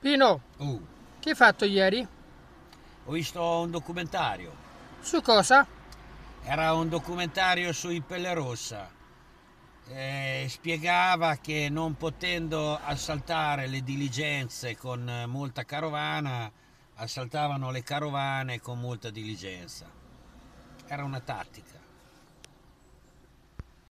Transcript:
Pino, uh. che hai fatto ieri? Ho visto un documentario. Su cosa? Era un documentario sui Pelle Rossa. Eh, spiegava che non potendo assaltare le diligenze con molta carovana, assaltavano le carovane con molta diligenza. Era una tattica.